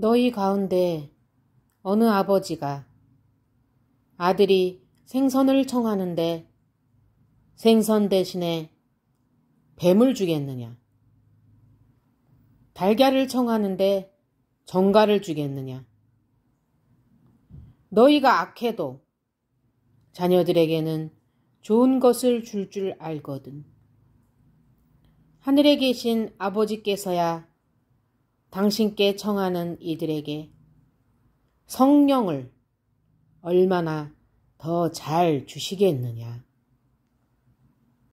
너희 가운데 어느 아버지가 아들이 생선을 청하는데 생선 대신에 뱀을 주겠느냐? 달걀을 청하는데 정가를 주겠느냐? 너희가 악해도 자녀들에게는 좋은 것을 줄줄 줄 알거든. 하늘에 계신 아버지께서야 당신께 청하는 이들에게 성령을 얼마나 더 잘 주시겠느냐.